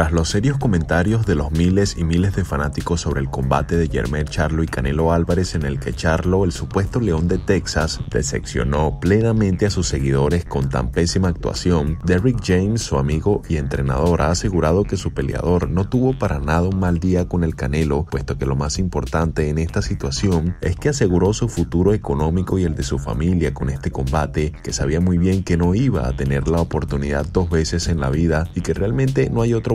Tras los serios comentarios de los miles y miles de fanáticos sobre el combate de Jermel Charlo y Canelo Álvarez en el que Charlo, el supuesto león de Texas, decepcionó plenamente a sus seguidores con tan pésima actuación, Derek James, su amigo y entrenador, ha asegurado que su peleador no tuvo para nada un mal día con el Canelo, puesto que lo más importante en esta situación es que aseguró su futuro económico y el de su familia con este combate, que sabía muy bien que no iba a tener la oportunidad dos veces en la vida y que realmente no hay otro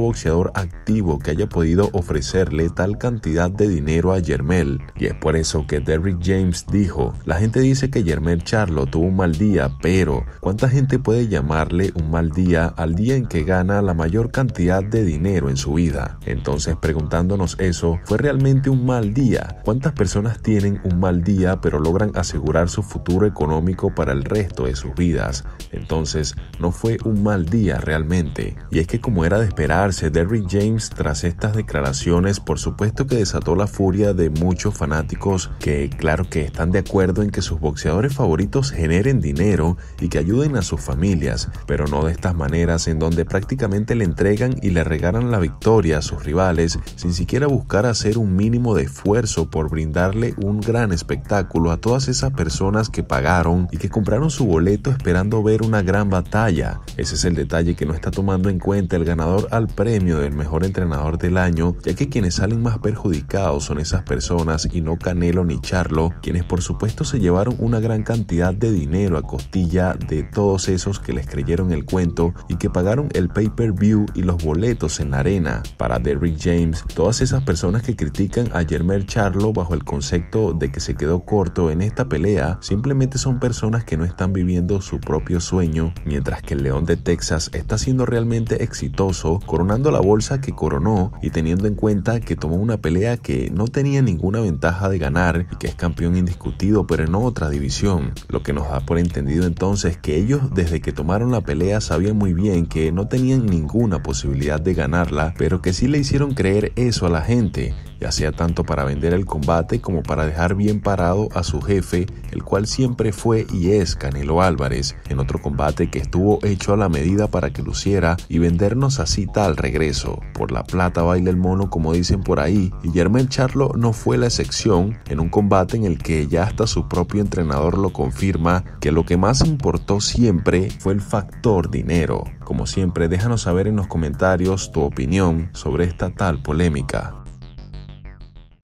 activo que haya podido ofrecerle tal cantidad de dinero a Jermel. Y es por eso que Derrick James dijo, la gente dice que Jermel Charlo tuvo un mal día, pero ¿cuánta gente puede llamarle un mal día al día en que gana la mayor cantidad de dinero en su vida? Entonces preguntándonos eso, ¿fue realmente un mal día? ¿Cuántas personas tienen un mal día pero logran asegurar su futuro económico para el resto de sus vidas? Entonces, no fue un mal día realmente. Y es que como era de esperar, eh, Derrick James tras estas declaraciones por supuesto que desató la furia de muchos fanáticos que claro que están de acuerdo en que sus boxeadores favoritos generen dinero y que ayuden a sus familias, pero no de estas maneras en donde prácticamente le entregan y le regalan la victoria a sus rivales sin siquiera buscar hacer un mínimo de esfuerzo por brindarle un gran espectáculo a todas esas personas que pagaron y que compraron su boleto esperando ver una gran batalla. Ese es el detalle que no está tomando en cuenta el ganador al premio del mejor entrenador del año, ya que quienes salen más perjudicados son esas personas y no Canelo ni Charlo, quienes por supuesto se llevaron una gran cantidad de dinero a costilla de todos esos que les creyeron el cuento y que pagaron el pay-per-view y los boletos en la arena. Para Derrick James, todas esas personas que critican a Jermel Charlo bajo el concepto de que se quedó corto en esta pelea, simplemente son personas que no están viviendo su propio sueño, mientras que el León de Texas está siendo realmente exitoso, con una la bolsa que coronó y teniendo en cuenta que tomó una pelea que no tenía ninguna ventaja de ganar y que es campeón indiscutido pero en otra división, lo que nos da por entendido entonces que ellos desde que tomaron la pelea sabían muy bien que no tenían ninguna posibilidad de ganarla, pero que sí le hicieron creer eso a la gente ya sea tanto para vender el combate como para dejar bien parado a su jefe, el cual siempre fue y es Canelo Álvarez, en otro combate que estuvo hecho a la medida para que luciera y vendernos así tal regreso. Por la plata baila el mono como dicen por ahí, y El Charlo no fue la excepción en un combate en el que ya hasta su propio entrenador lo confirma que lo que más importó siempre fue el factor dinero. Como siempre, déjanos saber en los comentarios tu opinión sobre esta tal polémica.